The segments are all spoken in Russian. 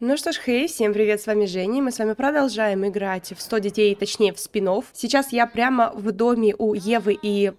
Ну что ж, хей, всем привет, с вами Женя, мы с вами продолжаем играть в 100 детей, точнее в спинов. Сейчас я прямо в доме у Евы и...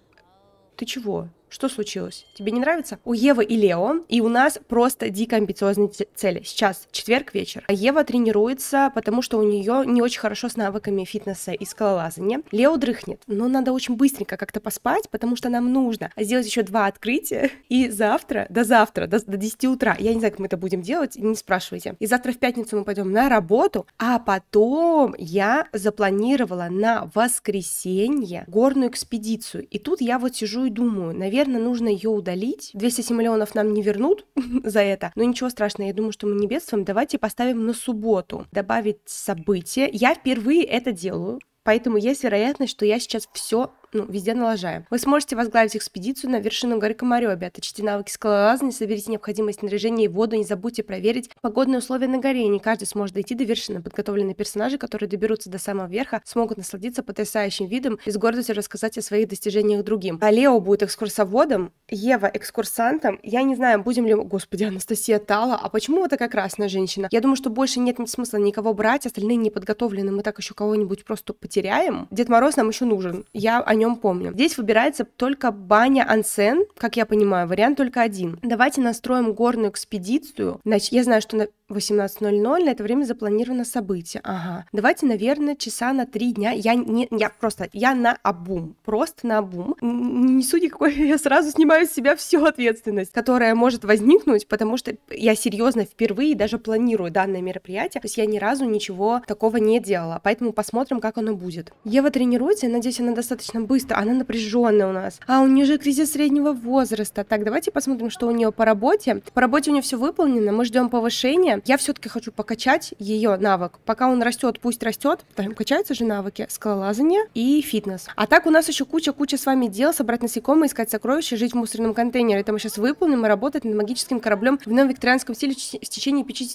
Ты чего? Что случилось? Тебе не нравится? У Евы и Лео, и у нас просто дико амбициозные цели. Сейчас четверг вечер. А Ева тренируется, потому что у нее не очень хорошо с навыками фитнеса и скалолазания. Лео дрыхнет, но надо очень быстренько как-то поспать, потому что нам нужно сделать еще два открытия. И завтра, до завтра, до, до 10 утра, я не знаю, как мы это будем делать, не спрашивайте. И завтра в пятницу мы пойдем на работу, а потом я запланировала на воскресенье горную экспедицию. И тут я вот сижу и думаю, наверное, наверное, нужно ее удалить. 207 миллионов нам не вернут за это, но ничего страшного, я думаю, что мы не бедствуем. Давайте поставим на субботу, добавить события. Я впервые это делаю. Поэтому есть вероятность, что я сейчас все ну, везде налажаем. Вы сможете возглавить экспедицию на вершину горы Комарёбе, оточите навыки скалолазания, соберите необходимое снаряжение и воду, не забудьте проверить погодные условия на горе, не каждый сможет дойти до вершины. Подготовленные персонажи, которые доберутся до самого верха, смогут насладиться потрясающим видом и с гордостью рассказать о своих достижениях другим. А Лео будет экскурсоводом, Ева экскурсантом. Я не знаю, будем ли... Господи, Анастасия Тала, а почему вы такая красная женщина? Я думаю, что больше нет смысла никого брать, остальные не подготовлены. мы так еще кого-нибудь просто потеряем. Дед Мороз нам еще нужен. Я о нем помню. Здесь выбирается только баня Ансен, как я понимаю, вариант только один. Давайте настроим горную экспедицию. Значит, я знаю, что 18.00, на это время запланировано событие. Ага. Давайте, наверное, часа на три дня. Я не, я просто, я на обум, просто на обум. Не несу никакой, я сразу снимаю с себя всю ответственность, которая может возникнуть, потому что я серьезно впервые даже планирую данное мероприятие, то есть я ни разу ничего такого не делала, поэтому посмотрим, как оно будет. Ева тренируется, я надеюсь, она достаточно быстро, она напряженная у нас. А у нее же кризис среднего возраста. Так, давайте посмотрим, что у нее по работе. По работе у нее все выполнено, мы ждем повышения, я все-таки хочу покачать ее навык. Пока он растет, пусть растет. Там качаются же навыки скалолазания и фитнес. А так у нас еще куча-куча с вами дел. Собрать насекомые, искать сокровища, жить в мусорном контейнере. Это мы сейчас выполним и работать над магическим кораблем в нововикторианском стиле в течение пяти,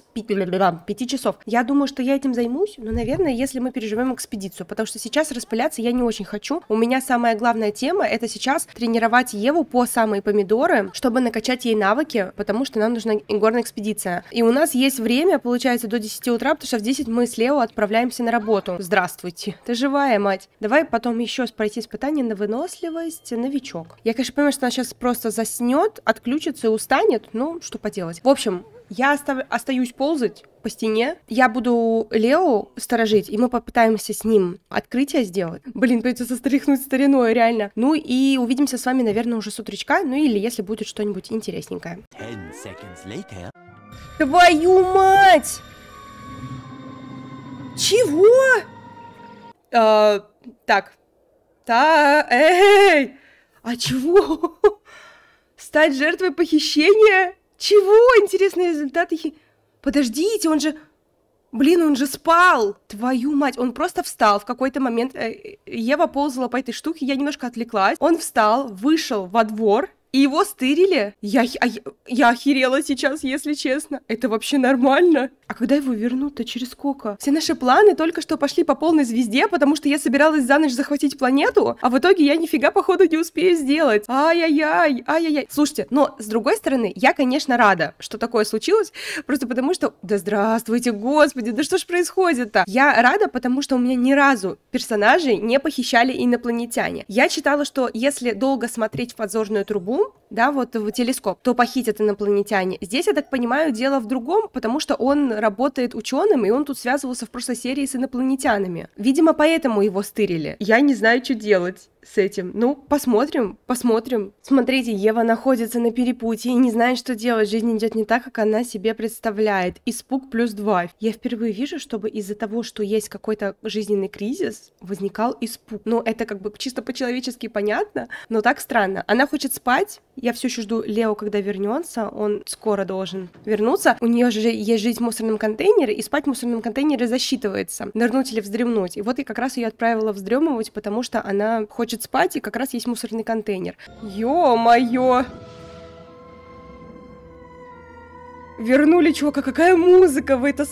часов. Я думаю, что я этим займусь, но, наверное, если мы переживем экспедицию, потому что сейчас распыляться я не очень хочу. У меня самая главная тема это сейчас тренировать Еву по самые помидоры, чтобы накачать ей навыки, потому что нам нужна горная экспедиция. И у нас есть есть время, получается, до 10 утра, потому что в 10 мы с Лео отправляемся на работу. Здравствуйте. Ты живая, мать. Давай потом еще пройти испытание на выносливость, новичок. Я, конечно, понимаю, что она сейчас просто заснет, отключится и устанет. Ну, что поделать. В общем, я остав... остаюсь ползать по стене. Я буду Лео сторожить, и мы попытаемся с ним открытие сделать. Блин, придется стряхнуть стариной, реально. Ну и увидимся с вами, наверное, уже с утречка, ну или если будет что-нибудь интересненькое. Твою мать! Чего? А, так. Та, эй! А чего? Стать жертвой похищения? Чего? Интересные результаты. Подождите, он же... Блин, он же спал! Твою мать, он просто встал в какой-то момент. Ева э, ползала по этой штуке, я немножко отвлеклась. Он встал, вышел во двор, и его стырили? Я, я, я охерела сейчас, если честно. Это вообще нормально? А когда его вернут-то? Через сколько? Все наши планы только что пошли по полной звезде, потому что я собиралась за ночь захватить планету, а в итоге я нифига, походу, не успею сделать. Ай-яй-яй, ай-яй-яй. Слушайте, но с другой стороны, я, конечно, рада, что такое случилось, просто потому что, да здравствуйте, господи, да что ж происходит-то? Я рада, потому что у меня ни разу персонажей не похищали инопланетяне. Я читала, что если долго смотреть в подзорную трубу, home да, вот в телескоп, то похитят инопланетяне. Здесь, я так понимаю, дело в другом, потому что он работает ученым, и он тут связывался в прошлой серии с инопланетянами. Видимо, поэтому его стырили. Я не знаю, что делать с этим. Ну, посмотрим, посмотрим. Смотрите, Ева находится на перепутье и не знает, что делать. Жизнь идет не так, как она себе представляет. Испуг плюс два. Я впервые вижу, чтобы из-за того, что есть какой-то жизненный кризис, возникал испуг. Ну, это как бы чисто по-человечески понятно, но так странно. Она хочет спать, я все еще жду Лео, когда вернется. Он скоро должен вернуться. У нее же есть жизнь в мусорном контейнере, и спать в мусорном контейнере засчитывается. Нырнуть или вздремнуть. И вот я как раз ее отправила вздремывать, потому что она хочет спать, и как раз есть мусорный контейнер. Ё-моё! Вернули чувака, какая музыка! Вы это...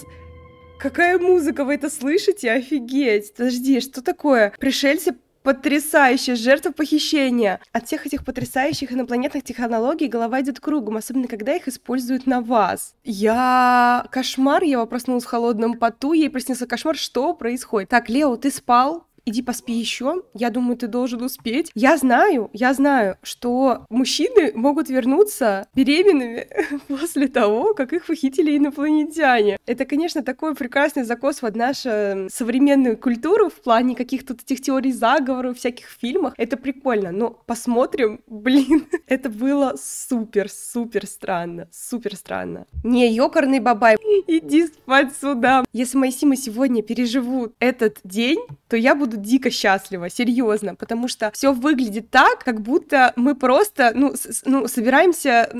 Какая музыка, вы это слышите? Офигеть! Подожди, что такое? Пришельцы потрясающая жертва похищения. От всех этих потрясающих инопланетных технологий голова идет кругом, особенно когда их используют на вас. Я... Кошмар, я проснулась в холодном поту, ей приснился кошмар, что происходит? Так, Лео, ты спал? иди поспи еще, я думаю, ты должен успеть. Я знаю, я знаю, что мужчины могут вернуться беременными после того, как их похитили инопланетяне. Это, конечно, такой прекрасный закос в нашу эм, современную культуру в плане каких-то этих теорий заговоров, всяких фильмах. Это прикольно, но посмотрим, блин, это было супер-супер странно, супер странно. Не, ёкарный бабай, иди спать сюда. Если мои Симы сегодня переживут этот день, то я буду буду дико счастлива, серьезно, потому что все выглядит так, как будто мы просто, ну, с, ну собираемся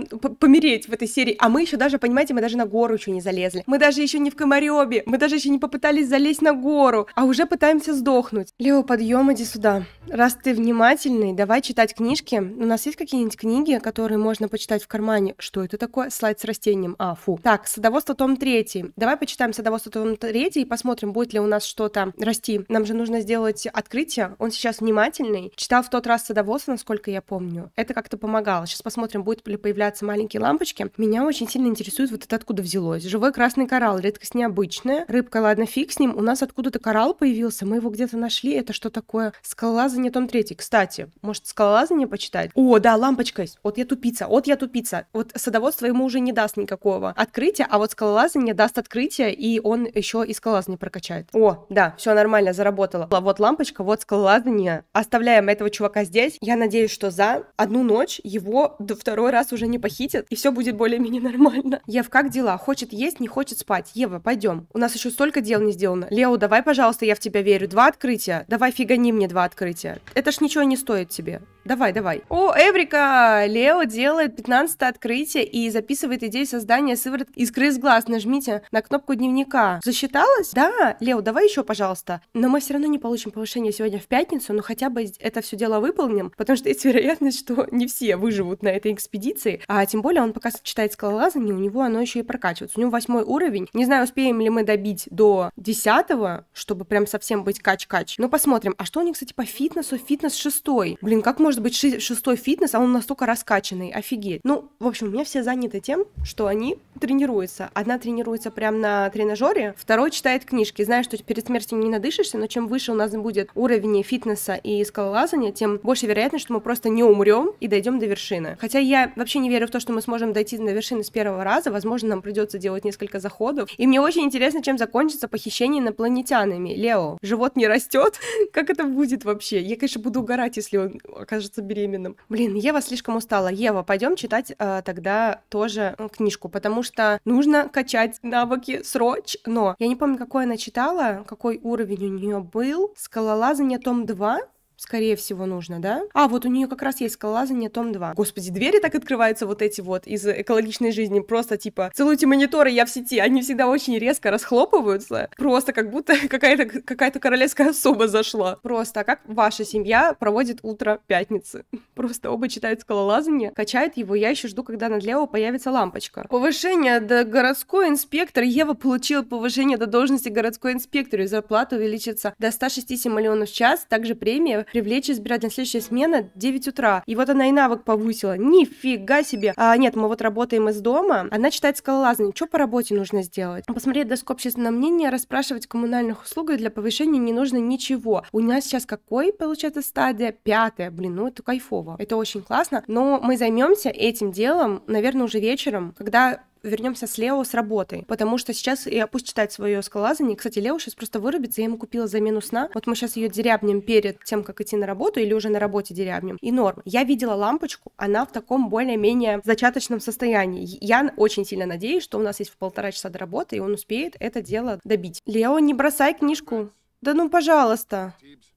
помереть в этой серии, а мы еще даже, понимаете, мы даже на гору еще не залезли, мы даже еще не в Комарёбе, мы даже еще не попытались залезть на гору, а уже пытаемся сдохнуть. Лео, подъем, иди сюда. Раз ты внимательный, давай читать книжки. У нас есть какие-нибудь книги, которые можно почитать в кармане? Что это такое? Слайд с растением. А, фу. Так, садоводство том 3. Давай почитаем садоводство том 3 и посмотрим, будет ли у нас что-то расти. Нам же нужно сделать делать открытия. Он сейчас внимательный. Читал в тот раз садоводство, насколько я помню. Это как-то помогало. Сейчас посмотрим, будут ли появляться маленькие лампочки. Меня очень сильно интересует вот это откуда взялось. Живой красный коралл, редкость необычная. Рыбка, ладно, фиг с ним. У нас откуда-то коралл появился, мы его где-то нашли. Это что такое? Скалолазание том третий. Кстати, может, скалолазание почитать? О, да, лампочка. Вот я тупица, вот я тупица. Вот садоводство ему уже не даст никакого открытия, а вот скалолазание даст открытие, и он еще и скалолазание прокачает. О, да, все нормально, заработало. Вот вот лампочка, вот скалолазание, оставляем этого чувака здесь. Я надеюсь, что за одну ночь его до второй раз уже не похитят, и все будет более-менее нормально. Ев, как дела? Хочет есть, не хочет спать. Ева, пойдем. У нас еще столько дел не сделано. Лео, давай, пожалуйста, я в тебя верю. Два открытия. Давай фигани мне два открытия. Это ж ничего не стоит тебе. Давай, давай. О, Эврика Лео делает 15 открытие и записывает идею создания сыворотки искры из глаз. Нажмите на кнопку дневника. Засчиталось? Да. Лео, давай еще, пожалуйста. Но мы все равно не получим повышение сегодня в пятницу, но хотя бы это все дело выполним, потому что есть вероятность, что не все выживут на этой экспедиции. А тем более он пока сочетает скалолазание, у него оно еще и прокачивается. У него восьмой уровень. Не знаю, успеем ли мы добить до десятого, чтобы прям совсем быть кач-кач. Но посмотрим. А что у них, кстати, по фитнесу? Фитнес шестой. Блин, как можно может быть шестой фитнес, а он настолько раскачанный, офигеть. Ну, в общем, у меня все заняты тем, что они тренируются. Одна тренируется прямо на тренажере, второй читает книжки. знаешь, что перед смертью не надышишься, но чем выше у нас будет уровень фитнеса и скалолазания, тем больше вероятность, что мы просто не умрем и дойдем до вершины. Хотя я вообще не верю в то, что мы сможем дойти до вершины с первого раза. Возможно, нам придется делать несколько заходов. И мне очень интересно, чем закончится похищение инопланетянами. Лео, живот не растет? Как это будет вообще? Я, конечно, буду угорать, если он окажется окажется беременным. Блин, Ева слишком устала. Ева, пойдем читать э, тогда тоже э, книжку, потому что нужно качать навыки срочно. Я не помню, какой она читала, какой уровень у нее был. Скалолазание том 2, скорее всего, нужно, да? А, вот у нее как раз есть скалолазание, том 2. Господи, двери так открываются вот эти вот из экологичной жизни, просто типа, целуйте мониторы, я в сети, они всегда очень резко расхлопываются, просто как будто какая-то какая королевская особа зашла. Просто, а как ваша семья проводит утро пятницы? Просто оба читают скалолазание, качают его, я еще жду, когда над Лео появится лампочка. Повышение до городской инспектор. Ева получила повышение до должности городской инспектора, и зарплата увеличится до 167 миллионов в час, также премия привлечь избирателя следующая смена 9 утра. И вот она и навык повысила. Нифига себе! А, нет, мы вот работаем из дома. Она читает скалолазный. Что по работе нужно сделать? Посмотреть доску общественного мнения, расспрашивать коммунальных услуг для повышения не нужно ничего. У нас сейчас какой, получается, стадия? Пятая. Блин, ну это кайфово. Это очень классно. Но мы займемся этим делом, наверное, уже вечером, когда вернемся с Лео с работой, потому что сейчас я пусть читает свое скалазание. Кстати, Лео сейчас просто вырубится, я ему купила замену сна. Вот мы сейчас ее дерябнем перед тем, как идти на работу или уже на работе дерябнем. И норм. Я видела лампочку, она в таком более-менее зачаточном состоянии. Я очень сильно надеюсь, что у нас есть в полтора часа до работы, и он успеет это дело добить. Лео, не бросай книжку. Да ну, пожалуйста.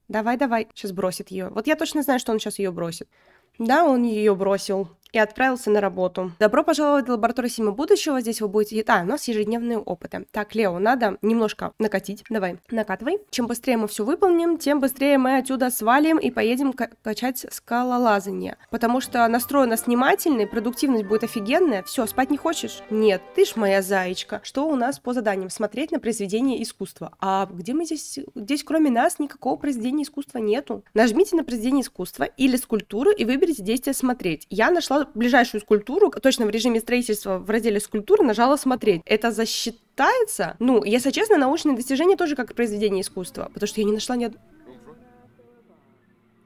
Давай, давай. Сейчас бросит ее. Вот я точно знаю, что он сейчас ее бросит. Да, он ее бросил и отправился на работу. Добро пожаловать в лабораторию сима будущего. Здесь вы будете... А, у нас ежедневные опыты. Так, Лео, надо немножко накатить. Давай, накатывай. Чем быстрее мы все выполним, тем быстрее мы отсюда свалим и поедем качать скалолазание. Потому что настрой у нас внимательный, продуктивность будет офигенная. Все, спать не хочешь? Нет, ты ж моя заечка. Что у нас по заданиям? Смотреть на произведение искусства. А где мы здесь? Здесь кроме нас никакого произведения искусства нету. Нажмите на произведение искусства или скульптуру и выберите действие «Смотреть». Я нашла нажала ближайшую скульптуру, точно в режиме строительства в разделе скульптуры нажала смотреть. Это засчитается? Ну, если честно, научные достижения тоже как произведение искусства, потому что я не нашла ни одного...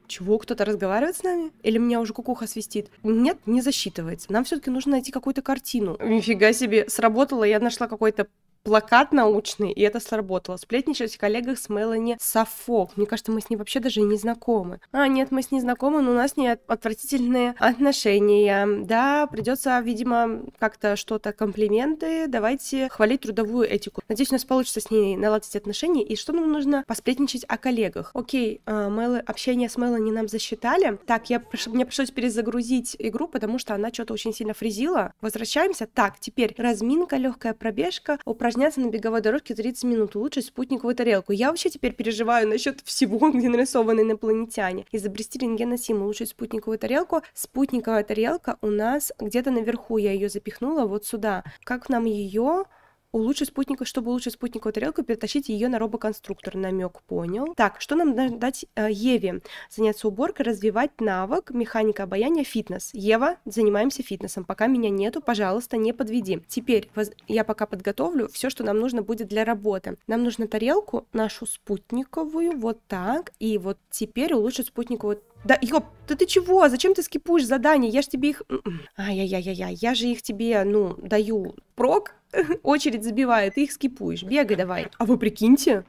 Чего, кто-то разговаривает с нами? Или меня уже кукуха свистит? Нет, не засчитывается. Нам все-таки нужно найти какую-то картину. Нифига себе, сработало, я нашла какой-то плакат научный, и это сработало. Сплетничать о коллегах с Мелани Софок. Мне кажется, мы с ней вообще даже не знакомы. А, нет, мы с ней знакомы, но у нас не отвратительные отношения. Да, придется, видимо, как-то что-то комплименты. Давайте хвалить трудовую этику. Надеюсь, у нас получится с ней наладить отношения. И что нам нужно? Посплетничать о коллегах. Окей, а, Мелы, общение с Мелани нам засчитали. Так, я, мне пришлось перезагрузить игру, потому что она что-то очень сильно фризила. Возвращаемся. Так, теперь разминка, легкая пробежка, управление упражняться на беговой дорожке 30 минут, улучшить спутниковую тарелку. Я вообще теперь переживаю насчет всего, где нарисованы инопланетяне. Изобрести рентгеносим, улучшить спутниковую тарелку. Спутниковая тарелка у нас где-то наверху, я ее запихнула вот сюда. Как нам ее Улучшить спутниковую, чтобы улучшить спутниковую тарелку, перетащите ее на робоконструктор. Намек понял. Так, что нам дать э, Еве? Заняться уборкой, развивать навык, механика обаяния, фитнес. Ева, занимаемся фитнесом. Пока меня нету, пожалуйста, не подведи. Теперь воз... я пока подготовлю все, что нам нужно будет для работы. Нам нужно тарелку, нашу спутниковую, вот так. И вот теперь улучшить спутниковую да, ёп, да ты чего? Зачем ты скипуешь задания? Я ж тебе их... М-м. Ай-яй-яй-яй, я же их тебе, ну, даю. Прок, очередь забивает, ты их скипуешь. Бегай давай. А вы прикиньте.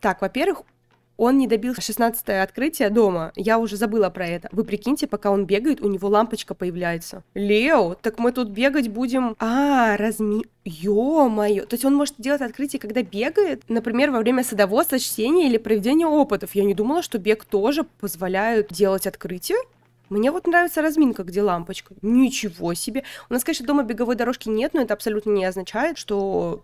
Так, во-первых, он не добился 16-е открытие дома. Я уже забыла про это. Вы прикиньте, пока он бегает, у него лампочка появляется. Лео, так мы тут бегать будем... А, разми... Ё-моё. То есть он может делать открытие, когда бегает? Например, во время садоводства, чтения или проведения опытов. Я не думала, что бег тоже позволяет делать открытие. Мне вот нравится разминка, где лампочка. Ничего себе. У нас, конечно, дома беговой дорожки нет, но это абсолютно не означает, что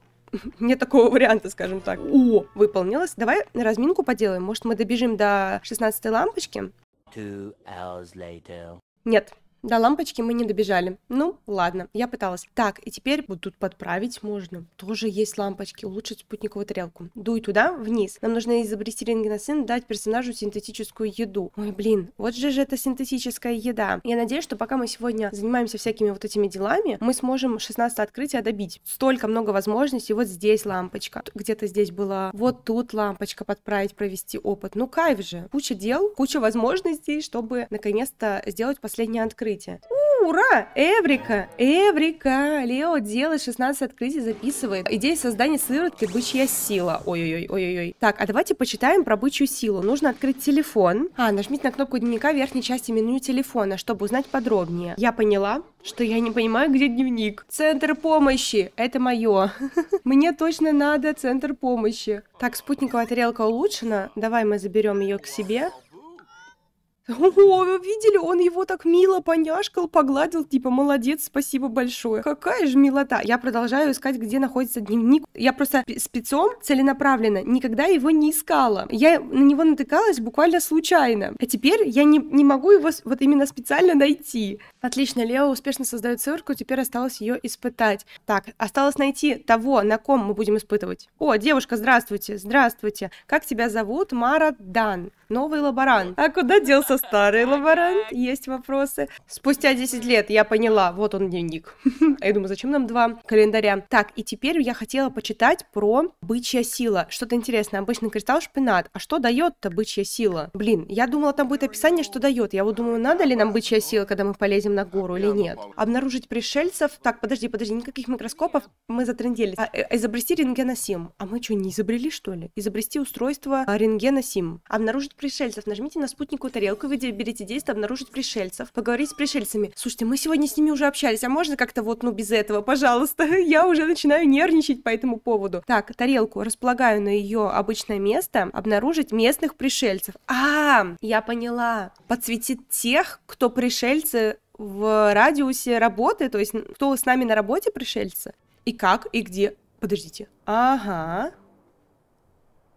нет такого варианта, скажем так. О, выполнилось. Давай разминку поделаем. Может, мы добежим до 16 лампочки? Нет, до лампочки мы не добежали. Ну, ладно, я пыталась. Так, и теперь вот тут подправить можно. Тоже есть лампочки. Улучшить спутниковую тарелку. Дуй туда, вниз. Нам нужно изобрести рентгеноцин, дать персонажу синтетическую еду. Ой, блин, вот же же это синтетическая еда. Я надеюсь, что пока мы сегодня занимаемся всякими вот этими делами, мы сможем 16 открытие добить. Столько много возможностей. Вот здесь лампочка. Где-то здесь была. Вот тут лампочка подправить, провести опыт. Ну, кайф же. Куча дел, куча возможностей, чтобы наконец-то сделать последнее открытие открытие. Ура! Эврика! Эврика! Лео делает 16 открытий, записывает. Идея создания сыворотки «Бычья сила». Ой-ой-ой, ой-ой-ой. Так, а давайте почитаем про бычью силу. Нужно открыть телефон. А, нажмите на кнопку дневника в верхней части меню телефона, чтобы узнать подробнее. Я поняла, что я не понимаю, где дневник. Центр помощи. Это мое. Мне точно надо центр помощи. Так, спутниковая тарелка улучшена. Давай мы заберем ее к себе. О, вы видели, он его так мило поняшкал, погладил, типа, молодец, спасибо большое. Какая же милота. Я продолжаю искать, где находится дневник. Я просто спецом целенаправленно никогда его не искала. Я на него натыкалась буквально случайно. А теперь я не, не могу его вот именно специально найти. Отлично, Лео успешно создает ссылку, теперь осталось ее испытать. Так, осталось найти того, на ком мы будем испытывать. О, девушка, здравствуйте, здравствуйте. Как тебя зовут? Мара Дан, новый лаборант. А куда делся старый лаборант? Есть вопросы. Спустя 10 лет я поняла, вот он дневник. А я думаю, зачем нам два календаря? Так, и теперь я хотела почитать про бычья сила. Что-то интересное, обычный кристалл шпинат. А что дает-то бычья сила? Блин, я думала, там будет описание, что дает. Я вот думаю, надо ли нам бычья сила, когда мы полезем на гору или нет. Обнаружить пришельцев... Так, подожди, подожди, никаких микроскопов, мы затрендели. А, э, изобрести рентгеносим. А мы что, не изобрели, что ли? Изобрести устройство а, рентгеносим. Обнаружить пришельцев. Нажмите на спутнику тарелку, вы берете действие «Обнаружить пришельцев». Поговорить с пришельцами. Слушайте, мы сегодня с ними уже общались, а можно как-то вот, ну, без этого, пожалуйста? Я уже начинаю нервничать по этому поводу. Так, тарелку располагаю на ее обычное место. Обнаружить местных пришельцев. А, я поняла. Подсветит тех, кто пришельцы в радиусе работы, то есть кто с нами на работе пришельцы, и как, и где. Подождите. Ага.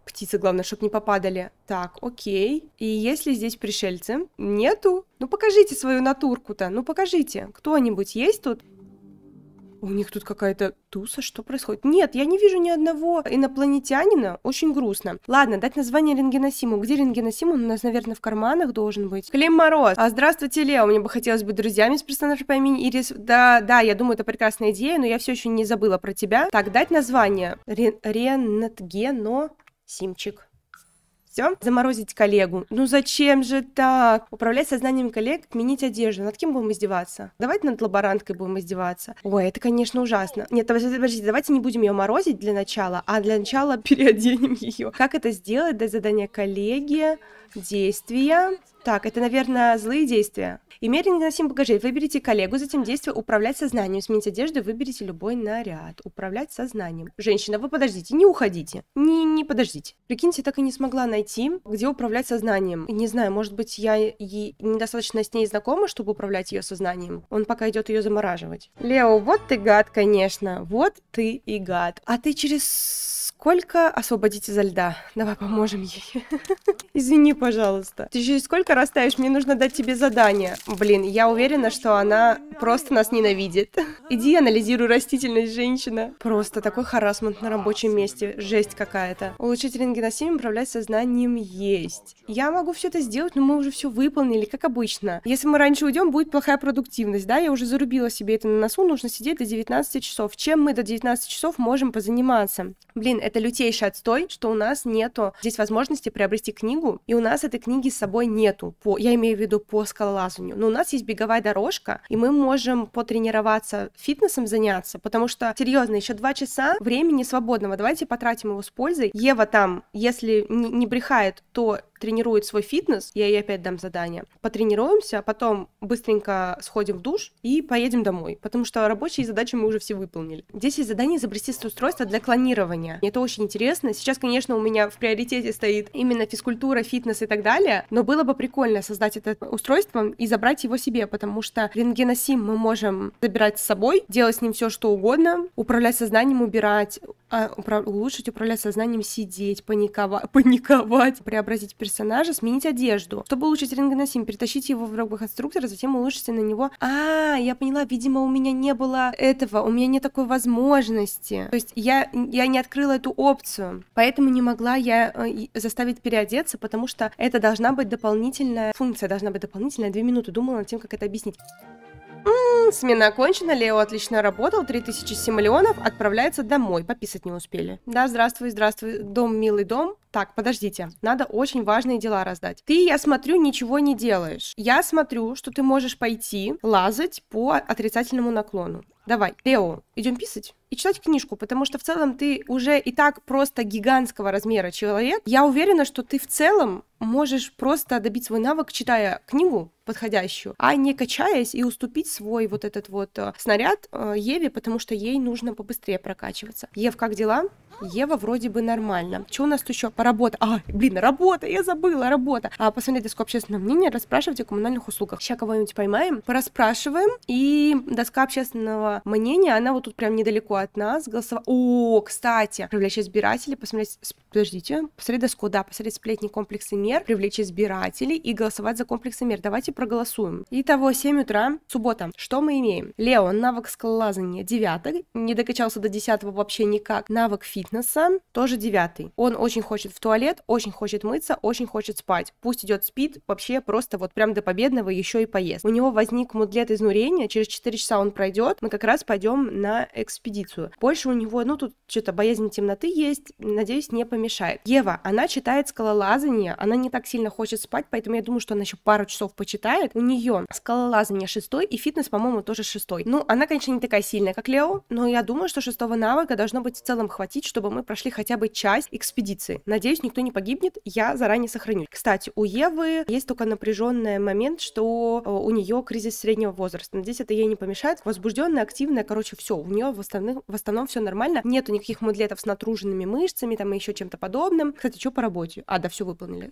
Птицы, главное, чтобы не попадали. Так, окей. И если здесь пришельцы? Нету? Ну покажите свою натурку-то, ну покажите. Кто-нибудь есть тут? у них тут какая-то туса, что происходит? Нет, я не вижу ни одного инопланетянина, очень грустно. Ладно, дать название рентгеносиму. Где рентгеносим? Он у нас, наверное, в карманах должен быть. Клим Мороз. А, здравствуйте, Лео. Мне бы хотелось быть друзьями с персонажем по имени Ирис. Да, да, я думаю, это прекрасная идея, но я все еще не забыла про тебя. Так, дать название. Рен... Рентгено... Симчик полностью, заморозить коллегу. Ну зачем же так? Управлять сознанием коллег, менять одежду. Над кем будем издеваться? Давайте над лаборанткой будем издеваться. Ой, это, конечно, ужасно. Нет, подождите, давайте не будем ее морозить для начала, а для начала переоденем ее. Как это сделать? Дать задание коллеге, действия. Так, это, наверное, злые действия. И Имея носим багажей, выберите коллегу, затем действие «Управлять сознанием». Сменить одежду, выберите любой наряд. «Управлять сознанием». Женщина, вы подождите, не уходите. Не, не подождите. Прикиньте, так и не смогла найти, где управлять сознанием. Не знаю, может быть, я и недостаточно с ней знакома, чтобы управлять ее сознанием. Он пока идет ее замораживать. Лео, вот ты гад, конечно. Вот ты и гад. А ты через Сколько освободить изо льда? Давай поможем ей. Извини, пожалуйста. Ты еще сколько растаешь? Мне нужно дать тебе задание. Блин, я уверена, что она просто нас ненавидит. Иди анализируй растительность, женщина. Просто такой харасмент на рабочем месте. Жесть какая-то. Улучшить рентгеносемь, управлять сознанием есть. Я могу все это сделать, но мы уже все выполнили, как обычно. Если мы раньше уйдем, будет плохая продуктивность, да? Я уже зарубила себе это на носу, нужно сидеть до 19 часов. Чем мы до 19 часов можем позаниматься? Блин, блин, это лютейший отстой, что у нас нету здесь возможности приобрести книгу, и у нас этой книги с собой нету, по, я имею в виду по скалолазанию. Но у нас есть беговая дорожка, и мы можем потренироваться фитнесом заняться, потому что, серьезно, еще два часа времени свободного, давайте потратим его с пользой. Ева там, если не, не брехает, то тренирует свой фитнес, я ей опять дам задание. Потренируемся, а потом быстренько сходим в душ и поедем домой, потому что рабочие задачи мы уже все выполнили. Здесь есть задание изобрести устройство для клонирования. Это очень интересно. Сейчас, конечно, у меня в приоритете стоит именно физкультура, фитнес и так далее, но было бы прикольно создать это устройство и забрать его себе, потому что рентгеносим мы можем забирать с собой, делать с ним все, что угодно, управлять сознанием, убирать, а, упра- улучшить управлять сознанием, сидеть, паниковать, паниковать преобразить персонажа, сменить одежду. Чтобы улучшить Рингоносим, перетащить его в рог конструктора, затем улучшите на него. А, я поняла, видимо, у меня не было этого, у меня нет такой возможности. То есть я, я не открыла эту опцию, поэтому не могла я э, заставить переодеться, потому что это должна быть дополнительная функция, должна быть дополнительная. Две минуты думала над тем, как это объяснить. смена окончена, Лео отлично работал, 3000 симлеонов, отправляется домой, пописать не успели. Да, здравствуй, здравствуй, дом, милый дом, так, подождите, надо очень важные дела раздать. Ты, я смотрю, ничего не делаешь. Я смотрю, что ты можешь пойти лазать по отрицательному наклону. Давай, Лео, идем писать и читать книжку, потому что в целом ты уже и так просто гигантского размера человек. Я уверена, что ты в целом можешь просто добить свой навык, читая книгу подходящую, а не качаясь и уступить свой вот этот вот э, снаряд э, Еве, потому что ей нужно побыстрее прокачиваться. Ев, как дела? Ева вроде бы нормально. Что у нас тут еще? по работе. А, блин, работа, я забыла, работа. А посмотреть доску общественного мнения, расспрашивайте о коммунальных услугах. Сейчас кого-нибудь поймаем, пораспрашиваем, и доска общественного мнения, она вот тут прям недалеко от нас, голосова... О, кстати, привлечь избирателей, посмотреть... Подождите, посмотреть доску, да, посмотреть сплетни комплексы мер, привлечь избирателей и голосовать за комплексы мер. Давайте проголосуем. Итого, 7 утра, суббота. Что мы имеем? Лео, навык скалолазания, девятый, не докачался до десятого вообще никак. Навык фитнеса, тоже девятый. Он очень хочет хочет в туалет, очень хочет мыться, очень хочет спать. Пусть идет спит, вообще просто вот прям до победного еще и поест. У него возник мудлет изнурения, через 4 часа он пройдет, мы как раз пойдем на экспедицию. Больше у него, ну тут что-то боязнь темноты есть, надеюсь, не помешает. Ева, она читает скалолазание, она не так сильно хочет спать, поэтому я думаю, что она еще пару часов почитает. У нее скалолазание шестой и фитнес, по-моему, тоже шестой. Ну, она, конечно, не такая сильная, как Лео, но я думаю, что шестого навыка должно быть в целом хватить, чтобы мы прошли хотя бы часть экспедиции. Надеюсь, никто не погибнет, я заранее сохраню. Кстати, у Евы есть только напряженный момент, что э, у нее кризис среднего возраста. Надеюсь, это ей не помешает. Возбужденная, активная, короче, все. У нее в основном, в основном все нормально. Нету никаких мудлетов с натруженными мышцами, там и еще чем-то подобным. Кстати, что по работе? А, да, все выполнили.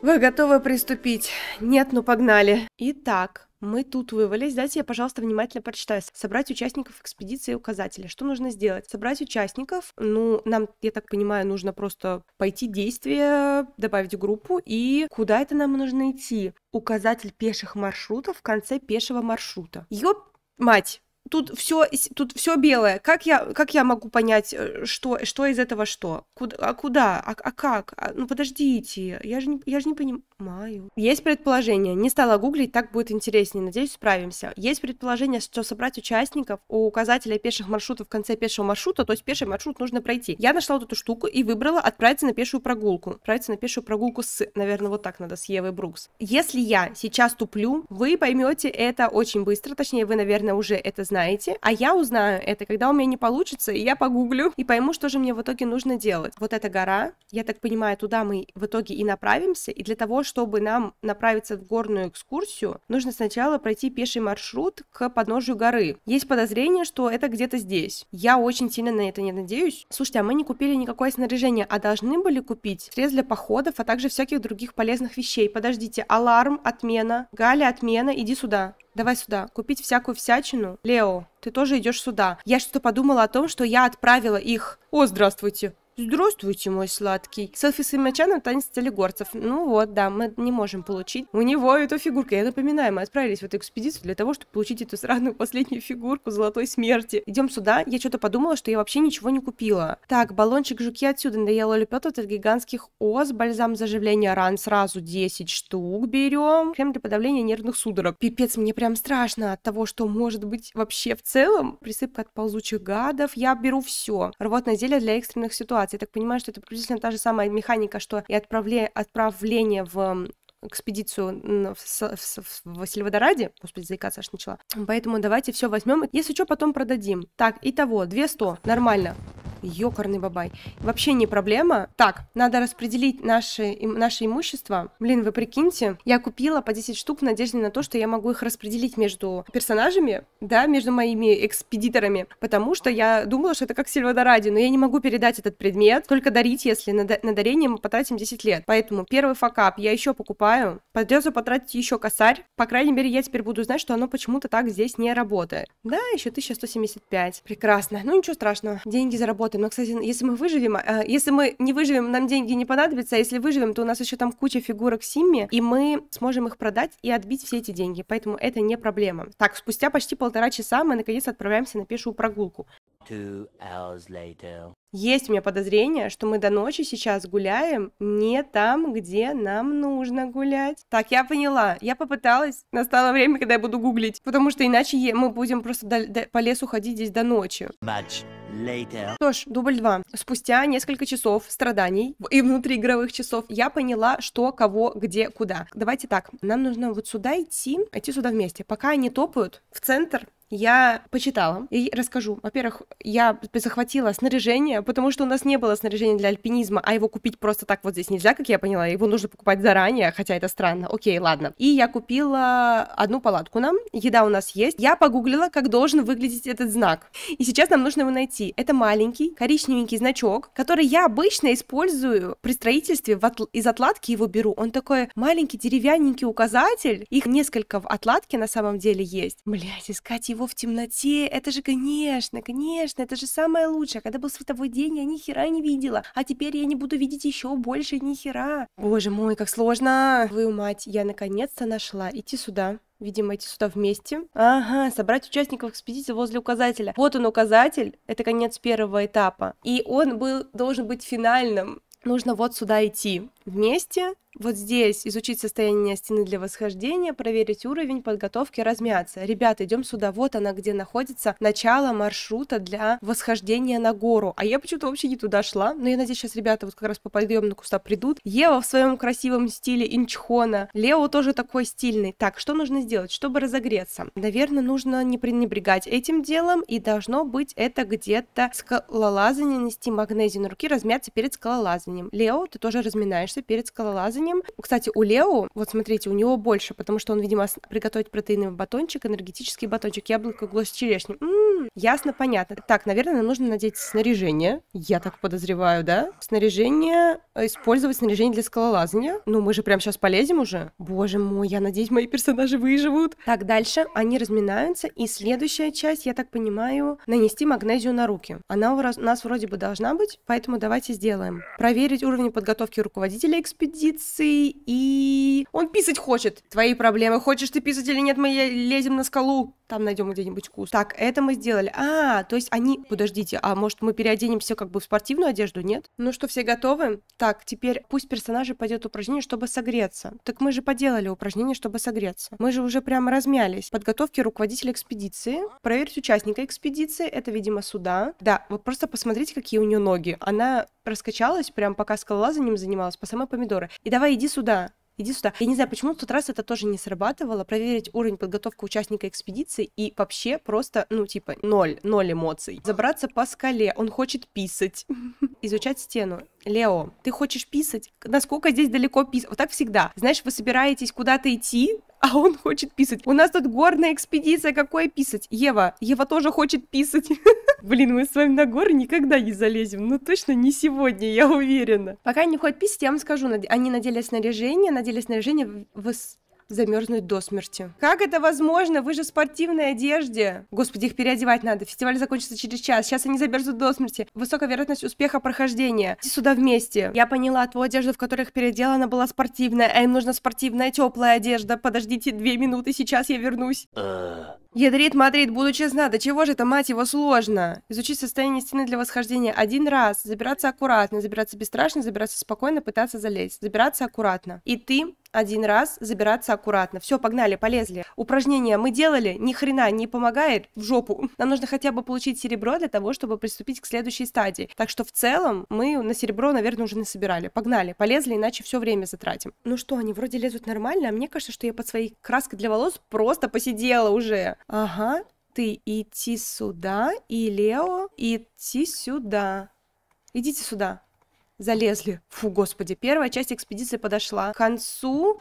Вы готовы приступить? Нет, ну погнали. Итак, мы тут вывалились. Дайте я, пожалуйста, внимательно прочитаю. Собрать участников экспедиции и указатели. Что нужно сделать? Собрать участников. Ну, нам, я так понимаю, нужно просто пойти действие, добавить группу. И куда это нам нужно идти? Указатель пеших маршрутов в конце пешего маршрута. Ёп, мать! тут все, тут все белое. Как я, как я могу понять, э, что, что из этого что? Куда, а куда? А, а как? А, ну подождите, я же, не, я же не понимаю. Есть предположение, не стала гуглить, так будет интереснее, надеюсь, справимся. Есть предположение, что собрать участников у указателя пеших маршрутов в конце пешего маршрута, то есть пеший маршрут нужно пройти. Я нашла вот эту штуку и выбрала отправиться на пешую прогулку. Отправиться на пешую прогулку с, наверное, вот так надо, с Евой Брукс. Если я сейчас туплю, вы поймете это очень быстро, точнее, вы, наверное, уже это знаете узнаете, а я узнаю это, когда у меня не получится, и я погуглю и пойму, что же мне в итоге нужно делать. Вот эта гора, я так понимаю, туда мы в итоге и направимся, и для того, чтобы нам направиться в горную экскурсию, нужно сначала пройти пеший маршрут к подножию горы. Есть подозрение, что это где-то здесь. Я очень сильно на это не надеюсь. Слушайте, а мы не купили никакое снаряжение, а должны были купить средств для походов, а также всяких других полезных вещей. Подождите, аларм, отмена. Галя, отмена, иди сюда. Давай сюда. Купить всякую всячину. Лео, ты тоже идешь сюда. Я что-то подумала о том, что я отправила их. О, здравствуйте. Здравствуйте, мой сладкий. Селфи с Имячаном танец Телегорцев. Ну вот, да, мы не можем получить у него эту фигурку. Я напоминаю, мы отправились в эту экспедицию для того, чтобы получить эту сраную последнюю фигурку Золотой Смерти. Идем сюда. Я что-то подумала, что я вообще ничего не купила. Так, баллончик жуки отсюда. Надоело лепетать от гигантских ос. Бальзам заживления ран сразу 10 штук берем. Крем для подавления нервных судорог. Пипец, мне прям страшно от того, что может быть вообще в целом. Присыпка от ползучих гадов. Я беру все. Рвотное зелье для экстренных ситуаций ситуации. Я так понимаю, что это приблизительно та же самая механика, что и отправле... отправление в экспедицию в, в, в Сильвадораде, господи, заикаться аж начала. Поэтому давайте все возьмем, если что, потом продадим. Так, итого, 200, нормально ёкарный бабай. Вообще не проблема. Так, надо распределить наши, наше имущество. Блин, вы прикиньте, я купила по 10 штук в надежде на то, что я могу их распределить между персонажами, да, между моими экспедиторами, потому что я думала, что это как Сильвадоради, но я не могу передать этот предмет, только дарить, если на, на дарение мы потратим 10 лет. Поэтому первый факап я еще покупаю, придется потратить еще косарь, по крайней мере, я теперь буду знать, что оно почему-то так здесь не работает. Да, еще 1175. Прекрасно. Ну, ничего страшного. Деньги заработаны заработаем. Но, кстати, если мы выживем, э, если мы не выживем, нам деньги не понадобятся, а если выживем, то у нас еще там куча фигурок Симми, и мы сможем их продать и отбить все эти деньги. Поэтому это не проблема. Так, спустя почти полтора часа мы наконец отправляемся на пешую прогулку. Two hours later. Есть у меня подозрение, что мы до ночи сейчас гуляем не там, где нам нужно гулять. Так, я поняла. Я попыталась. Настало время, когда я буду гуглить. Потому что иначе мы будем просто до, до, по лесу ходить здесь до ночи. Much later. Что ж, дубль 2. Спустя несколько часов страданий и внутриигровых часов я поняла, что, кого, где, куда. Давайте так. Нам нужно вот сюда идти, а идти сюда вместе. Пока они топают в центр, я почитала и расскажу. Во-первых, я захватила снаряжение, потому что у нас не было снаряжения для альпинизма, а его купить просто так вот здесь нельзя, как я поняла, его нужно покупать заранее, хотя это странно. Окей, ладно. И я купила одну палатку нам, еда у нас есть. Я погуглила, как должен выглядеть этот знак. И сейчас нам нужно его найти. Это маленький коричневенький значок, который я обычно использую при строительстве в атл... из отладки его беру. Он такой маленький деревянненький указатель. Их несколько в отладке на самом деле есть. Блять, искать его его в темноте. Это же, конечно, конечно, это же самое лучшее. Когда был световой день, я ни хера не видела. А теперь я не буду видеть еще больше ни хера. Боже мой, как сложно. Твою мать, я наконец-то нашла. Идти сюда. Видимо, идти сюда вместе. Ага, собрать участников экспедиции возле указателя. Вот он указатель, это конец первого этапа. И он был, должен быть финальным нужно вот сюда идти вместе вот здесь изучить состояние стены для восхождения, проверить уровень подготовки, размяться. Ребята, идем сюда, вот она где находится, начало маршрута для восхождения на гору. А я почему-то вообще не туда шла, но я надеюсь, сейчас ребята вот как раз по подъемнику сюда придут. Ева в своем красивом стиле инчхона, Лео тоже такой стильный. Так, что нужно сделать, чтобы разогреться? Наверное, нужно не пренебрегать этим делом, и должно быть это где-то скалолазание, нести магнезию на руки, размяться перед скалолазанием. Лео, ты тоже разминаешься перед скалолазанием, ним. Кстати, у Лео, вот смотрите, у него больше, потому что он, видимо, приготовить протеиновый батончик, энергетический батончик, яблоко, глаз черешни. м ясно, понятно. Так, наверное, нужно надеть снаряжение. Я так подозреваю, да? Снаряжение, э, использовать снаряжение для скалолазания. Ну, мы же прямо сейчас полезем уже. Боже мой, я надеюсь, мои персонажи выживут. Так, дальше они разминаются, и следующая часть, я так понимаю, нанести магнезию на руки. Она у нас вроде бы должна быть, поэтому давайте сделаем. Проверить уровень подготовки руководителя экспедиции эмоций, и он писать хочет. Твои проблемы, хочешь ты писать или нет, мы лезем на скалу, там найдем где-нибудь куст. Так, это мы сделали. А, то есть они... Подождите, а может мы переоденемся как бы в спортивную одежду, нет? Ну что, все готовы? Так, теперь пусть персонажи пойдет упражнение, чтобы согреться. Так мы же поделали упражнение, чтобы согреться. Мы же уже прямо размялись. Подготовки руководителя экспедиции. Проверить участника экспедиции. Это, видимо, суда. Да, вы просто посмотрите, какие у нее ноги. Она раскачалась, прям пока скалолазанием занималась, по самой помидоры. И давай давай иди сюда, иди сюда. Я не знаю, почему в тот раз это тоже не срабатывало. Проверить уровень подготовки участника экспедиции и вообще просто, ну, типа, ноль, ноль эмоций. Забраться по скале, он хочет писать. Изучать стену. Лео, ты хочешь писать? Насколько здесь далеко писать? Вот так всегда. Знаешь, вы собираетесь куда-то идти, а он хочет писать. У нас тут горная экспедиция, какое писать? Ева, Ева тоже хочет писать. Блин, мы с вами на горы никогда не залезем. Ну точно не сегодня, я уверена. Пока не ходят писать, я вам скажу. Они надели снаряжение, надели снаряжение в замерзнуть до смерти. Как это возможно? Вы же в спортивной одежде. Господи, их переодевать надо. Фестиваль закончится через час. Сейчас они замерзнут до смерти. Высокая вероятность успеха прохождения. Иди сюда вместе. Я поняла, а твою одежду, в которой их переделана, была спортивная, а им нужна спортивная теплая одежда. Подождите две минуты, сейчас я вернусь. Э, Ядрит Мадрид, буду честна, до чего же это, мать его, сложно? Изучить состояние стены для восхождения один раз, забираться аккуратно, забираться бесстрашно, забираться спокойно, пытаться залезть, забираться аккуратно. И ты один раз, забираться аккуратно. Все, погнали, полезли. Упражнения мы делали, ни хрена не помогает, в жопу. Нам нужно хотя бы получить серебро для того, чтобы приступить к следующей стадии. Так что в целом мы на серебро, наверное, уже насобирали. Погнали, полезли, иначе все время затратим. Ну что, они вроде лезут нормально, а мне кажется, что я под своей краской для волос просто посидела уже. Ага, ты идти сюда, и Лео идти сюда. Идите сюда. Залезли. Фу, господи, первая часть экспедиции подошла. К концу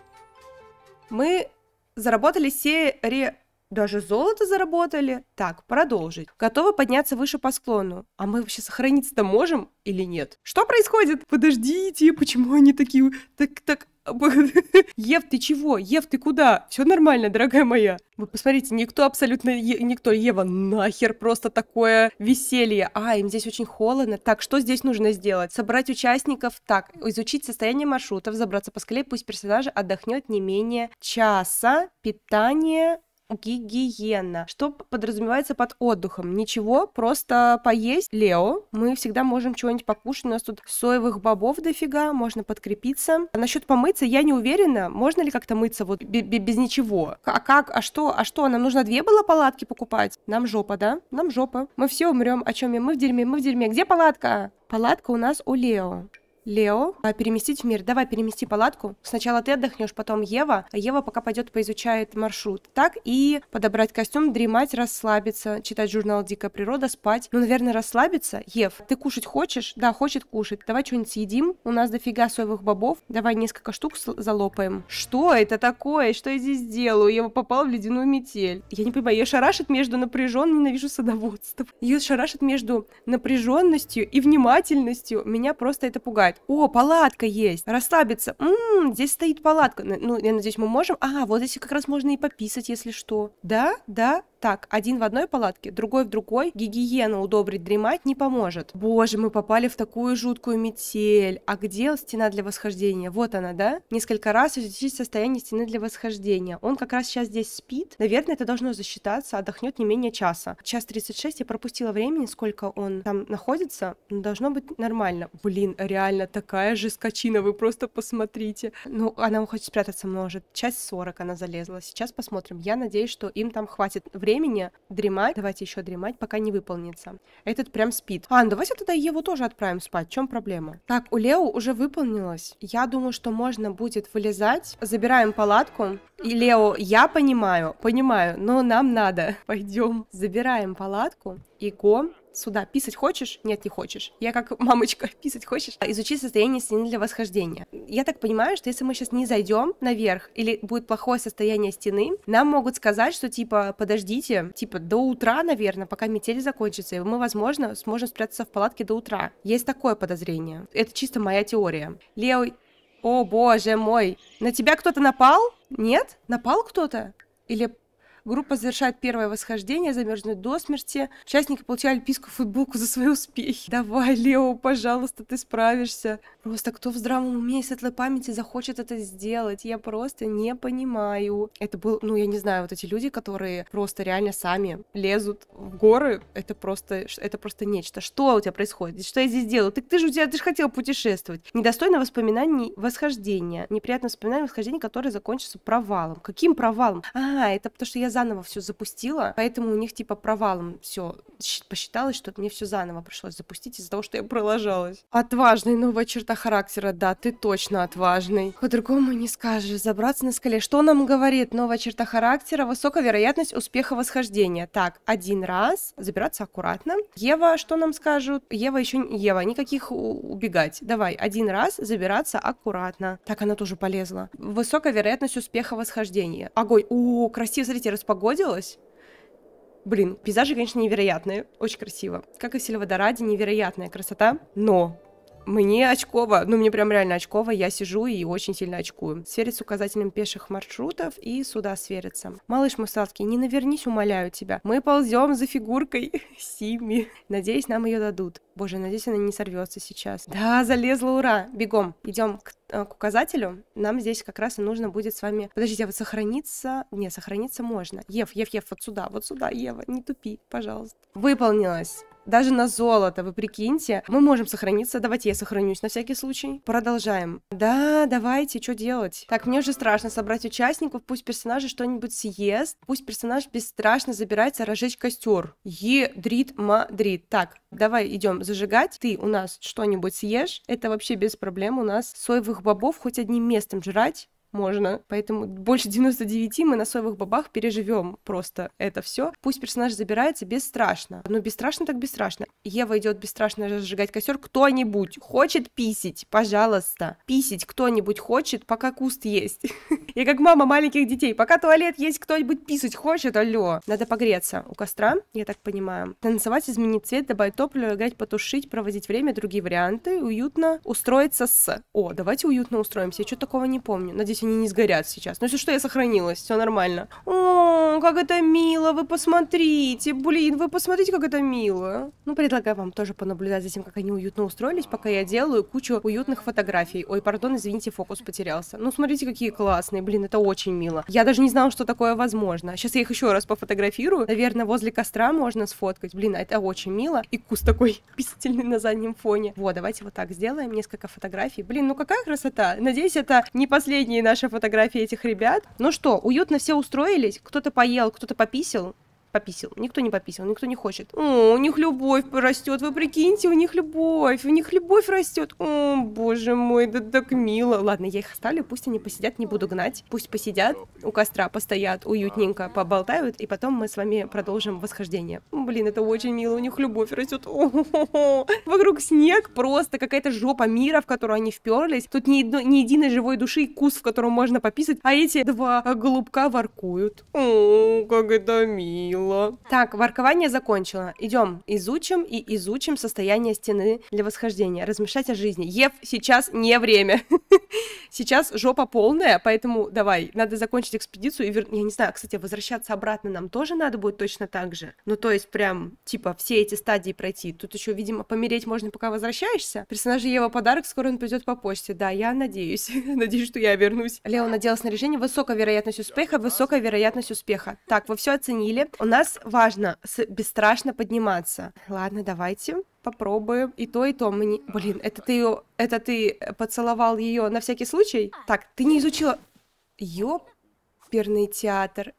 мы заработали серию... Даже золото заработали. Так, продолжить. Готовы подняться выше по склону. А мы вообще сохраниться-то можем или нет? Что происходит? Подождите, почему они такие... Так, так, Ев, ты чего? Ев, ты куда? Все нормально, дорогая моя. Вы посмотрите, никто абсолютно, е- никто, Ева, нахер просто такое веселье. А, им здесь очень холодно. Так, что здесь нужно сделать? Собрать участников, так, изучить состояние маршрутов, забраться по скале, пусть персонажи отдохнет не менее часа, питание, гигиена. Что подразумевается под отдыхом? Ничего, просто поесть. Лео, мы всегда можем чего-нибудь покушать. У нас тут соевых бобов дофига, можно подкрепиться. А насчет помыться я не уверена, можно ли как-то мыться вот без ничего. А как? А что? А что? Нам нужно две было палатки покупать? Нам жопа, да? Нам жопа. Мы все умрем. О чем я? Мы в дерьме, мы в дерьме. Где палатка? Палатка у нас у Лео. Лео, а, переместить в мир. Давай, перемести палатку. Сначала ты отдохнешь, потом Ева. А Ева пока пойдет поизучает маршрут. Так и подобрать костюм, дремать, расслабиться, читать журнал «Дикая природа», спать. Ну, наверное, расслабиться. Ев, ты кушать хочешь? Да, хочет кушать. Давай что-нибудь съедим. У нас дофига соевых бобов. Давай несколько штук залопаем. Что это такое? Что я здесь делаю? Ева попала в ледяную метель. Я не понимаю, ее шарашит между напряжен, ненавижу садоводство. Ее шарашит между напряженностью и внимательностью. Меня просто это пугает выбирать. О, палатка есть. Расслабиться. Ммм, здесь стоит палатка. Ну, я надеюсь, мы можем. Ага, вот здесь как раз можно и пописать, если что. Да? Да? Так, один в одной палатке, другой в другой. Гигиена удобрить дремать не поможет. Боже, мы попали в такую жуткую метель. А где стена для восхождения? Вот она, да? Несколько раз изучить состояние стены для восхождения. Он как раз сейчас здесь спит. Наверное, это должно засчитаться. Отдохнет не менее часа. Час 36, я пропустила времени, сколько он там находится. Но ну, должно быть нормально. Блин, реально такая же скотина, вы просто посмотрите. Ну, она хочет спрятаться, может. Час 40 она залезла. Сейчас посмотрим. Я надеюсь, что им там хватит времени времени дремать, давайте еще дремать, пока не выполнится. Этот прям спит. А, ну давайте тогда его тоже отправим спать, в чем проблема? Так, у Лео уже выполнилось. Я думаю, что можно будет вылезать. Забираем палатку. И Лео, я понимаю, понимаю, но нам надо. Пойдем. Забираем палатку и го сюда, писать хочешь? Нет, не хочешь. Я как мамочка, писать хочешь? Изучи состояние стены для восхождения. Я так понимаю, что если мы сейчас не зайдем наверх или будет плохое состояние стены, нам могут сказать, что типа, подождите, типа до утра, наверное, пока метель закончится, и мы, возможно, сможем спрятаться в палатке до утра. Есть такое подозрение. Это чисто моя теория. Лео, о боже мой, на тебя кто-то напал? Нет? Напал кто-то? Или Группа завершает первое восхождение, замерзнут до смерти. Участники получали писку футболку за свои успехи. Давай, Лео, пожалуйста, ты справишься. Просто кто в здравом уме и светлой памяти захочет это сделать? Я просто не понимаю. Это был, ну, я не знаю, вот эти люди, которые просто реально сами лезут в горы. Это просто, это просто нечто. Что у тебя происходит? Что я здесь делаю? Ты, ты же у тебя, ты же хотел путешествовать. Недостойно воспоминаний восхождения. Неприятное воспоминание восхождения, которое закончится провалом. Каким провалом? А, это потому что я заново все запустила, поэтому у них типа провалом все посчиталось, что мне все заново пришлось запустить из-за того, что я пролажалась. Отважный, новая черта характера, да, ты точно отважный. По-другому не скажешь, забраться на скале. Что нам говорит новая черта характера? Высокая вероятность успеха восхождения. Так, один раз, забираться аккуратно. Ева, что нам скажут? Ева еще Ева, никаких убегать. Давай, один раз, забираться аккуратно. Так, она тоже полезла. Высокая вероятность успеха восхождения. Огонь. О, красиво, смотрите, спогодилось. Блин, пейзажи, конечно, невероятные, очень красиво. Как и в Сильвадораде, невероятная красота, но мне очково, ну мне прям реально очково, я сижу и очень сильно очкую. Сверить с указателем пеших маршрутов и сюда свериться. Малыш мой Мусадский, не навернись, умоляю тебя. Мы ползем за фигуркой Сими. Надеюсь, нам ее дадут. Боже, надеюсь, она не сорвется сейчас. Да, залезла, ура! Бегом, идем к Э, к указателю, нам здесь как раз и нужно будет с вами... Подождите, а вот сохраниться... Не, сохраниться можно. Ев, Ев, Ев, вот сюда, вот сюда, Ева, не тупи, пожалуйста. Выполнилось. Даже на золото, вы прикиньте. Мы можем сохраниться. Давайте я сохранюсь на всякий случай. Продолжаем. Да, давайте, что делать? Так, мне уже страшно собрать участников. Пусть персонажи что-нибудь съест. Пусть персонаж бесстрашно забирается разжечь костер. Едрит Мадрид. Так, давай идем зажигать. Ты у нас что-нибудь съешь. Это вообще без проблем. У нас соевых бобов хоть одним местом жрать можно. Поэтому больше 99 мы на соевых бабах переживем просто это все. Пусть персонаж забирается бесстрашно. Ну, бесстрашно так бесстрашно. Ева идет бесстрашно разжигать костер. Кто-нибудь хочет писить? Пожалуйста. Писить кто-нибудь хочет, пока куст есть. Я как мама маленьких детей. Пока туалет есть, кто-нибудь писать хочет, алло. Надо погреться у костра, я так понимаю. Танцевать, изменить цвет, добавить топливо, играть, потушить, проводить время, другие варианты. Уютно устроиться с... О, давайте уютно устроимся. Я что такого не помню. Надеюсь, надеюсь, они не сгорят сейчас. Ну, если что, я сохранилась, все нормально. О, как это мило, вы посмотрите. Блин, вы посмотрите, как это мило. Ну, предлагаю вам тоже понаблюдать за тем, как они уютно устроились, пока я делаю кучу уютных фотографий. Ой, пардон, извините, фокус потерялся. Ну, смотрите, какие классные. Блин, это очень мило. Я даже не знала, что такое возможно. Сейчас я их еще раз пофотографирую. Наверное, возле костра можно сфоткать. Блин, это очень мило. И куст такой писательный на заднем фоне. Вот, давайте вот так сделаем. Несколько фотографий. Блин, ну какая красота. Надеюсь, это не последние наши фотографии этих ребят. Ну что, уютно все устроились? Кто-то поел, кто-то пописил? пописил. Никто не пописил, никто не хочет. О, у них любовь растет, вы прикиньте, у них любовь, у них любовь растет. О, боже мой, да так мило. Ладно, я их оставлю, пусть они посидят, не буду гнать. Пусть посидят, у костра постоят, уютненько поболтают, и потом мы с вами продолжим восхождение. Блин, это очень мило, у них любовь растет. О Вокруг снег просто какая-то жопа мира, в которую они вперлись. Тут ни, едно, ни единой живой души и кус, в котором можно пописать, а эти два голубка воркуют. О, как это мило мило. Так, воркование закончила. Идем, изучим и изучим состояние стены для восхождения. Размышлять о жизни. Ев, сейчас не время. Сейчас жопа полная, поэтому давай, надо закончить экспедицию и вер... Я не знаю, кстати, возвращаться обратно нам тоже надо будет точно так же. Ну, то есть прям, типа, все эти стадии пройти. Тут еще, видимо, помереть можно, пока возвращаешься. Персонажа Ева подарок, скоро он придет по почте. Да, я надеюсь. надеюсь, что я вернусь. Лео надел снаряжение. Высокая вероятность успеха, высокая вероятность успеха. Так, вы все оценили. У нас важно бесстрашно подниматься. Ладно, давайте попробуем. И то, и то. Мы не... Блин, это ты ее... Это ты э, поцеловал ее на всякий случай? Так, ты не изучила... Ёперный театр.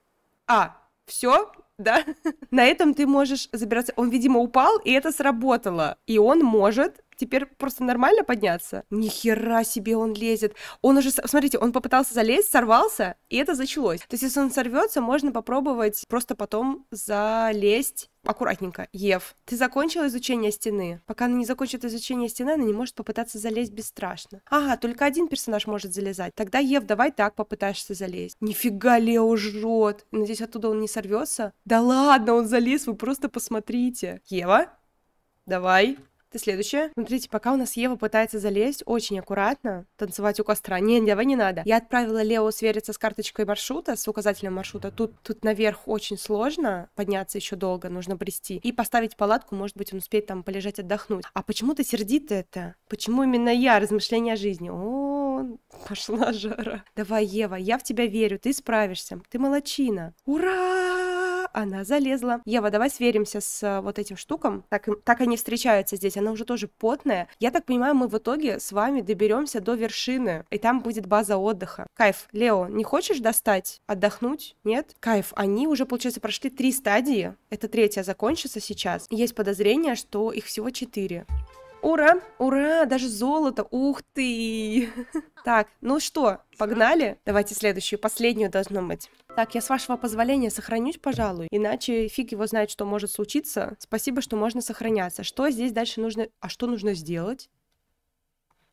А, все, да? На этом ты можешь забираться. Он, видимо, упал, и это сработало. И он может теперь просто нормально подняться? Ни хера себе он лезет. Он уже, смотрите, он попытался залезть, сорвался, и это началось. То есть, если он сорвется, можно попробовать просто потом залезть аккуратненько. Ев, ты закончила изучение стены? Пока она не закончит изучение стены, она не может попытаться залезть бесстрашно. Ага, только один персонаж может залезать. Тогда, Ев, давай так попытаешься залезть. Нифига Лео жрет. Надеюсь, оттуда он не сорвется. Да ладно, он залез, вы просто посмотрите. Ева, давай. Ты следующая. Смотрите, пока у нас Ева пытается залезть очень аккуратно, танцевать у костра. Не, давай не надо. Я отправила Лео свериться с карточкой маршрута, с указателем маршрута. Тут, тут наверх очень сложно подняться еще долго, нужно брести. И поставить палатку, может быть, он успеет там полежать отдохнуть. А почему ты сердит это? Почему именно я? Размышления о жизни. О, пошла жара. Давай, Ева, я в тебя верю, ты справишься. Ты молочина. Ура! она залезла. Ева, давай сверимся с э, вот этим штуком. Так, так они встречаются здесь. Она уже тоже потная. Я так понимаю, мы в итоге с вами доберемся до вершины, и там будет база отдыха. Кайф. Лео, не хочешь достать? Отдохнуть? Нет? Кайф. Они уже, получается, прошли три стадии. Это третья закончится сейчас. Есть подозрение, что их всего четыре. Ура, ура, даже золото, ух ты. Так, ну что, погнали? Давайте следующую, последнюю должно быть. Так, я с вашего позволения сохранюсь, пожалуй, иначе фиг его знает, что может случиться. Спасибо, что можно сохраняться. Что здесь дальше нужно, а что нужно сделать?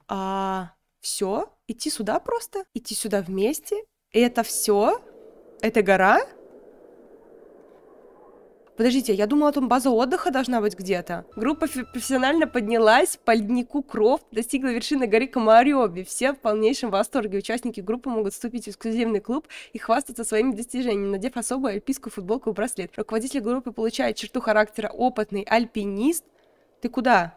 А, все, идти сюда просто, идти сюда вместе. И Это все? Это гора? Подождите, я думала, там база отдыха должна быть где-то. Группа профессионально поднялась по леднику Крофт, достигла вершины горы Комариоби. Все в полнейшем восторге. Участники группы могут вступить в эксклюзивный клуб и хвастаться своими достижениями, надев особую альпийскую футболку и браслет. Руководитель группы получает черту характера опытный альпинист. Ты куда?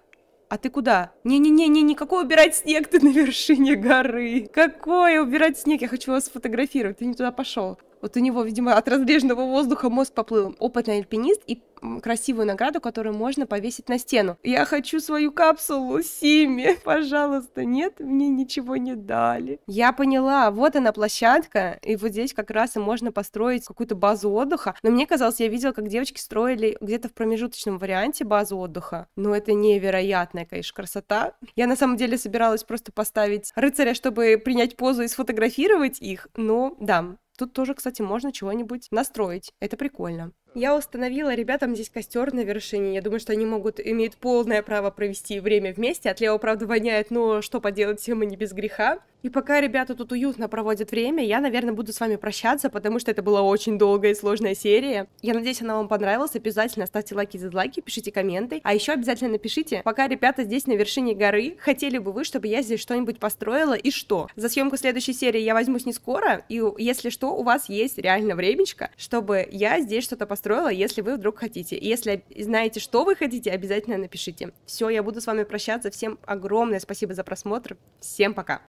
а ты куда? Не-не-не-не, никакой убирать снег, ты на вершине горы. Какое убирать снег? Я хочу вас сфотографировать, ты не туда пошел. Вот у него, видимо, от разреженного воздуха мозг поплыл. Опытный альпинист и красивую награду, которую можно повесить на стену. Я хочу свою капсулу, Сими. Пожалуйста, нет, мне ничего не дали. Я поняла, вот она площадка, и вот здесь как раз и можно построить какую-то базу отдыха. Но мне казалось, я видела, как девочки строили где-то в промежуточном варианте базу отдыха. Но это невероятная, конечно, красота. Я на самом деле собиралась просто поставить рыцаря, чтобы принять позу и сфотографировать их, но да, Тут тоже, кстати, можно чего-нибудь настроить. Это прикольно. Я установила ребятам здесь костер на вершине. Я думаю, что они могут имеют полное право провести время вместе. От Лео, правда, воняет, но что поделать, все мы не без греха. И пока ребята тут уютно проводят время, я, наверное, буду с вами прощаться, потому что это была очень долгая и сложная серия. Я надеюсь, она вам понравилась. Обязательно ставьте лайки и дизлайки, пишите комменты. А еще обязательно напишите, пока ребята здесь на вершине горы, хотели бы вы, чтобы я здесь что-нибудь построила и что? За съемку следующей серии я возьмусь не скоро, и если что, у вас есть реально времечко, чтобы я здесь что-то построила настроила, если вы вдруг хотите. И если знаете, что вы хотите, обязательно напишите. Все, я буду с вами прощаться. Всем огромное спасибо за просмотр. Всем пока.